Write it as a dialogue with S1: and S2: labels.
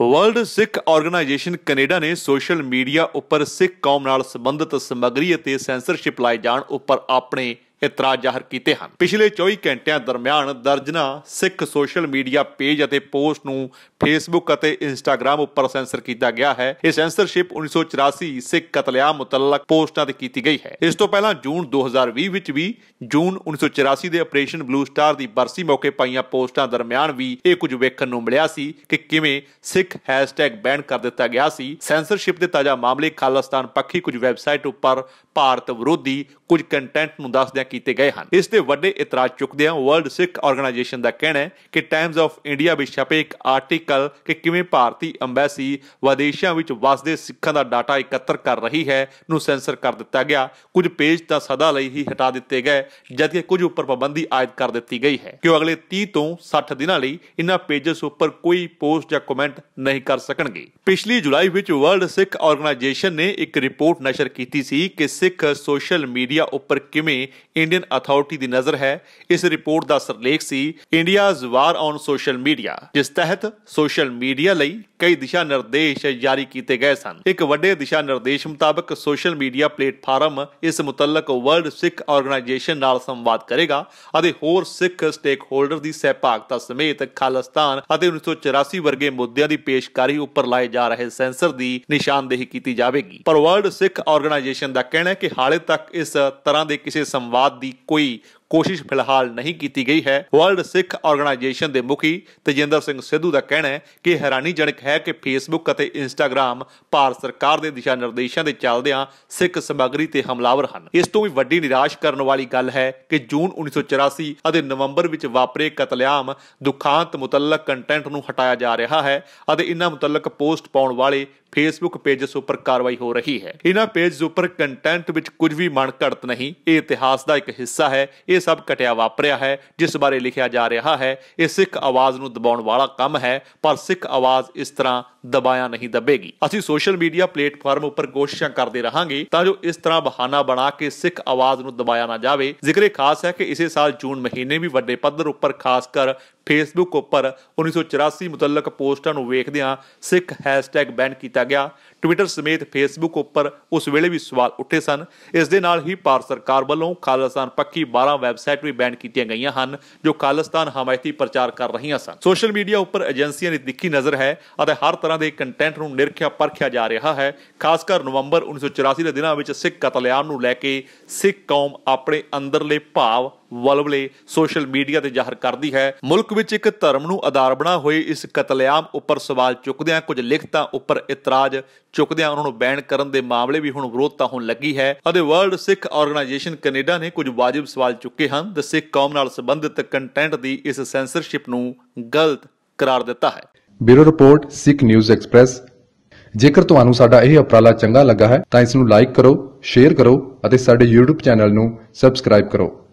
S1: world Sikh organization Canada ਨੇ social media ਉੱਪਰ ਸਿੱਖ ਕੌਮ ਨਾਲ ਸੰਬੰਧਿਤ ਸਮੱਗਰੀ ਅਤੇ ਸੈਂਸਰਸ਼ਿਪ ਲਾਏ ਜਾਣ ਉੱਪਰ ਆਪਣੇ ਇਤਰਾਜ਼ ਜ਼ਾਹਰ ਕੀਤੇ ਹਨ ਪਿਛਲੇ 24 ਘੰਟਿਆਂ ਦਰਮਿਆਨ ਦਰਜਨਾ ਸਿੱਖ ਸੋਸ਼ਲ ਮੀਡੀਆ ਪੇਜ ਅਤੇ ਪੋਸਟ ਨੂੰ ਫੇਸਬੁੱਕ ਅਤੇ ਇੰਸਟਾਗ੍ਰam ਉੱਪਰ ਸੈਂਸਰ ਕੀਤਾ ਗਿਆ ਹੈ ਇਹ ਸੈਂਸਰਸ਼ਿਪ 1984 ਸਿੱਖ ਕਤਲੇਆਮ ਮੁਤਲਕ ਪੋਸਟਾਂ ਤੇ ਕੀਤੀ ਗਈ ਹੈ ਇਸ ਤੋਂ ਪਹਿਲਾਂ ਜੂਨ 2020 ਵਿੱਚ ਵੀ ਜੂਨ 1984 ਦੇ ਆਪਰੇਸ਼ਨ ਬਲੂ ਸਟਾਰ ਦੀ ਬਰਸੀ ਮੌਕੇ ਪਾਈਆਂ ਪੋਸਟਾਂ ਦਰਮਿਆਨ ਵੀ ਇਹ ਕੁਝ ਵੇਖਣ ਨੂੰ ਮਿਲਿਆ ਸੀ ਕਿ ਕਿਵੇਂ ਸਿੱਖ ਹੈਸ਼ਟੈਗ ਬੈਨ ਕਰ ਦਿੱਤਾ ਗਿਆ ਸੀ ਸੈਂਸਰਸ਼ਿਪ ਦੇ ਤਾਜ਼ਾ ਮਾਮਲੇ ਖਾਲਸਤਾਨ ਪੱਖੀ ਕੁਝ ਵੈਬਸਾਈਟ ਉੱਪਰ ਭਾਰਤ ਵਿਰੋਧੀ ਕੁਝ ਕੰਟੈਂਟ ਨੂੰ ਦੱਸਦੇ ਕੀਤੇ ਗਏ ਹਨ ਇਸ ਦੇ ਵੱਡੇ ਇਤਰਾਜ਼ ਚੁੱਕਦਿਆਂ ਵਰਲਡ ਸਿੱਖ ਆਰਗੇਨਾਈਜੇਸ਼ਨ ਦਾ ਕਹਿਣਾ ਹੈ ਕਿ ਟਾਈਮਜ਼ ਆਫ ਇੰਡੀਆ ਵਿੱਚ ਛਪੇ ਇੱਕ ਆਰਟੀਕਲ ਕਿ ਕਿਵੇਂ ਭਾਰਤੀ ਐਮਬੈਸੀ ਵਿਦੇਸ਼ਾਂ ਵਿੱਚ ਵਸਦੇ ਸਿੱਖਾਂ ਦਾ ਡਾਟਾ ਇਕੱਤਰ ਕਰ ਰਹੀ ਹੈ ਨੂੰ ਸੈਂਸਰ ਕਰ ਦਿੱਤਾ ਗਿਆ ਕੁਝ ਪੇਜ ਤਾਂ ਸਦਾ ਲਈ ਹੀ ਹਟਾ ਦਿੱਤੇ ਗਏ ਜਦ ਕਿ ਕੁਝ ਉੱਪਰ ਪਾਬੰਦੀ ਆਇਦ ਕਰ ਦਿੱਤੀ ਗਈ ਹੈ ਕਿ ਉਹ ਅਗਲੇ 30 ਤੋਂ 60 ਦਿਨਾਂ ਲਈ ਇਨ੍ਹਾਂ ਪੇजेस ਉੱਪਰ ਕੋਈ ਪੋਸਟ ਜਾਂ ਕਮੈਂਟ ਨਹੀਂ ਕਰ ਸਕਣਗੇ ਪਿਛਲੀ ਜੁਲਾਈ ਵਿੱਚ ਵਰਲਡ ਸਿੱਖ ਆਰਗੇਨਾਈਜੇਸ਼ਨ ਨੇ ਇੱਕ ਰਿਪੋਰਟ ਨਸ਼ਰ ਕੀਤੀ ਸੀ ਕਿ ਸਿੱਖ ਸੋਸ਼ਲ ਮੀਡੀਆ ਉੱਪਰ ਕਿਵੇਂ ਇੰਡੀਅਨ ਅਥਾਰਟੀ ਦੀ ਨਜ਼ਰ ਹੈ ਇਸ ਰਿਪੋਰਟ ਦਾ ਸਰਲੇਖ ਸੀ India's war on social media ਜਿਸ ਤਹਿਤ ਸੋਸ਼ਲ ਮੀਡੀਆ ਲਈ ਕਈ ਦਿਸ਼ਾ ਨਿਰਦੇਸ਼ ਜਾਰੀ ਕੀਤੇ ਗਏ ਸਨ ਇੱਕ ਵੱਡੇ ਦਿਸ਼ਾ ਨਿਰਦੇਸ਼ ਮੁਤਾਬਕ ਸੋਸ਼ਲ ਮੀਡੀਆ ਪਲੇਟਫਾਰਮ ਇਸ ਮੁਤਲਕ ਵਰਲਡ ਸਿੱਖ ਆਰਗੇਨਾਈਜੇਸ਼ਨ ਨਾਲ ਸੰਵਾਦ ਕਰੇਗਾ ਅਤੇ ਹੋਰ ਸਿੱਖ ਸਟੇਕਹੋਲਡਰ ਦੀ ਸਹਿਭਾਗਤਾ ਸਮੇਤ ਖਾਲਸਤਾਨ ਅਤੇ 1984 ਵਰਗੇ ਮੁੱਦਿਆਂ ਦੀ ਪੇਸ਼ਕਾਰੀ ਉੱਪਰ ਲਾਏ ਜਾ ਰਹੇ ਸੈਂਸਰ ਦੀ ਨਿਸ਼ਾਨਦੇਹੀ ਕੀਤੀ ਜਾਵੇਗੀ ਪਰ ਵਰਲਡ ਸਿੱਖ ਆਰਗੇਨਾਈਜੇਸ਼ਨ ਦਾ ਕਹਿਣਾ ਹੈ ਕਿ ਹਾਲੇ ਤੱਕ ਇਸ ਤਰ੍ਹਾਂ ਦੇ ਕਿਸੇ ਸੰਵਾਦ ਦੀ ਕੋਈ ਕੋਸ਼ਿਸ਼ ਫਿਲਹਾਲ ਨਹੀਂ ਕੀਤੀ ਗਈ ਹੈ ਵਰਲਡ ਸਿੱਖ ਆਰਗੇਨਾਈਜੇਸ਼ਨ ਦੇ ਮੁਖੀ ਤਜਿੰਦਰ ਸਿੰਘ ਸਿੱਧੂ ਦਾ ਕਹਿਣਾ ਹੈ ਕਿ ਹੈਰਾਨੀਜਨਕ ਹੈ ਕਿ ਫੇਸਬੁੱਕ ਅਤੇ ਇੰਸਟਾਗ੍ਰam ਭਾਰਤ ਸਰਕਾਰ ਦੇ ਦਿਸ਼ਾ ਨਿਰਦੇਸ਼ਾਂ ਦੇ ਚੱਲਦਿਆਂ ਸਿੱਖ ਸਮੱਗਰੀ ਤੇ ਹਮਲਾਵਰ ਹਨ ਇਸ ਤੋਂ ਵੀ ਵੱਡੀ ਨਿਰਾਸ਼ ਕਰਨ ਵਾਲੀ ਗੱਲ ਹੈ ਕਿ ਜੂਨ 1984 ਅਤੇ ਨਵੰਬਰ ਵਿੱਚ ਵਾਪਰੇ ਕਤਲੇਆਮ ਦੁਖਾਂਤ ਮੁਤਲਕ ਕੰਟੈਂਟ ਨੂੰ ਹਟਾਇਆ ਜਾ ਰਿਹਾ ਹੈ ਅਤੇ ਇਨ੍ਹਾਂ ਮੁਤਲਕ ਪੋਸਟ ਪਾਉਣ ਵਾਲੇ ਫੇਸਬੁੱਕ ਪੇਜਸ ਉੱਪਰ ਕਾਰਵਾਈ ਹੋ ਰਹੀ ਹੈ ਇਨ੍ਹਾਂ ਪੇਜਸ ਉੱਪਰ ਕੰਟੈਂਟ ਵਿੱਚ ਕੁਝ ਵੀ ਮਨਕੜਤ ਘੜਤ ਨਹੀਂ ਇਹ ਇਤਿਹਾਸ ਦਾ ਇੱਕ ਹਿੱਸਾ ਹੈ ਇਹ ਸਭ ਘਟਿਆ ਵਾਪਰਿਆ ਹੈ ਜਿਸ ਬਾਰੇ ਲਿਖਿਆ ਜਾ ਰਿਹਾ ਹੈ ਇਹ ਸਿੱਖ ਆਵਾਜ਼ ਨੂੰ ਦਬਾਉਣ ਵਾਲਾ ਕੰਮ ਹੈ ਪਰ ਸਿੱਖ ਆਵਾਜ਼ ਇਸ ਤਰ੍ਹਾਂ ਦਬਾਇਆ ਨਹੀਂ ਦਬੇਗੀ ਅਸੀਂ ਸੋਸ਼ਲ ਮੀਡੀਆ ਪਲੇਟਫਾਰਮ ਉੱਪਰ ਕੋਸ਼ਿਸ਼ਾਂ ਕਰਦੇ ਰਹਾਂਗੇ ਤਾਂ ਜੋ ਇਸ ਤਰ੍ਹਾਂ ਬਹਾਨਾ ਬਣਾ ਕੇ ਸਿੱਖ ਆਵਾਜ਼ ਨੂੰ ਦਬਾਇਆ ਨਾ ਜਾਵੇ ਜ਼ਿਕਰੇ ਖਾਸ ਹੈ ਕਿ ਇਸੇ ਸਾਲ ਜੂਨ ਮਹੀਨੇ ਵੀ ਵੱਡੇ ਪੱਧਰ ਉੱਪਰ ਖਾਸ ਕਰ ਫੇਸਬੁੱਕ ਉੱਪਰ 1984 ਮੁਤਲਕ ਪੋਸਟਾਂ ਨੂੰ ਵੇਖਦਿਆਂ ਸਿੱਖ ਹੈਸ਼ਟੈਗ ਬੈਨ ਕੀਤਾ ਗਿਆ ਟਵਿੱਟਰ ਸਮੇਤ ਫੇਸਬੁੱਕ ਉੱਪਰ ਉਸ ਵੇਲੇ ਵੀ ਸਵਾਲ ਉੱਠੇ ਸਨ ਇਸ ਦੇ ਨਾਲ ਹੀ ਭਾਰਤ ਸਰਕਾਰ ਵੱਲੋਂ ਖਾਲਸਾਨ ਪੱਕੀ 12 ਵੈਬਸਾਈਟ ਵੀ ਬੈਨ ਕੀਤੀਆਂ ਗਈਆਂ ਹਨ ਜੋ ਖਾਲਸਤਾਨ ਹਮਾਇਤੀ ਪ੍ਰਚਾਰ ਕਰ ਰਹੀਆਂ ਸਨ ਸੋਸ਼ਲ ਮੀਡੀਆ ਉੱਪਰ ਏਜੰਸੀਆਂ ਦੀ ਦਿੱਖੀ ਨਜ਼ਰ ਹੈ ਅਤੇ ਹਰ ਤਰ੍ਹਾਂ ਦੇ ਕੰਟੈਂਟ ਨੂੰ ਨਿਰਖਿਆ ਪਰਖਿਆ ਜਾ ਰਿਹਾ ਹੈ ਖਾਸ ਕਰ ਨਵੰਬਰ 1984 ਦੇ ਦਿਨਾਂ ਵਿੱਚ ਸਿੱਖ ਕਤਲੇਆਮ ਨੂੰ ਲੈ ਕੇ ਸਿੱਖ ਕੌਮ ਆਪਣੇ ਅੰਦਰਲੇ ਭਾਵ ਵਲਵਲੇ ਸੋਸ਼ਲ ਮੀਡੀਆ ਤੇ ਜ਼ਾਹਰ ਕਰਦੀ ਹੈ ਮੁਲਕ ਵਿੱਚ ਇੱਕ ਧਰਮ ਨੂੰ ਆਧਾਰ ਬਣਾ ਹੋਏ ਇਸ ਕਤਲੇਆਮ ਉੱਪਰ ਸਵਾਲ ਚੁੱਕਦਿਆਂ ਕੁਝ ਲਿਖਤਾਂ ਉੱਪਰ ਇਤਰਾਜ਼ ਚੁੱਕਦਿਆਂ ਉਹਨਾਂ ਨੂੰ ਬੈਨ ਕਰਨ ਦੇ ਮਾਮਲੇ ਵੀ ਹੁਣ ਵਿਰੋਧਤਾ ਹੋਣ ਲੱਗੀ ਹੈ ਅਤੇ ਵਰਲਡ ਸਿੱਖ ਆਰਗੇਨਾਈਜੇਸ਼ਨ ਕੈਨੇਡਾ ਨੇ ਕੁਝ ਵਾਜਿਬ ਸਵਾਲ ਚੁੱਕੇ ਹਨ ਦ ਸਿੱਖ ਕੌਮ ਨਾਲ ਸੰਬੰਧਿਤ ਕੰਟੈਂਟ ਦੀ ਇਸ ਸੈਂਸਰਸ਼ਿਪ ਨੂੰ ਗਲਤ ਕਰਾਰ ਦਿੱਤਾ ਹੈ bureau report Sikh news express ਜੇਕਰ ਤੁਹਾਨੂੰ ਸਾਡਾ ਇਹ ਉਪਰਾਲਾ ਚੰਗਾ ਲੱਗਾ ਹੈ ਤਾਂ ਇਸ ਨੂੰ ਲਾਈਕ ਕਰੋ ਸ਼ੇਅਰ ਕਰੋ ਅਤੇ ਸਾਡੇ YouTube ਚੈਨਲ ਨੂੰ ਸਬਸਕ੍ਰਾਈਬ ਕਰੋ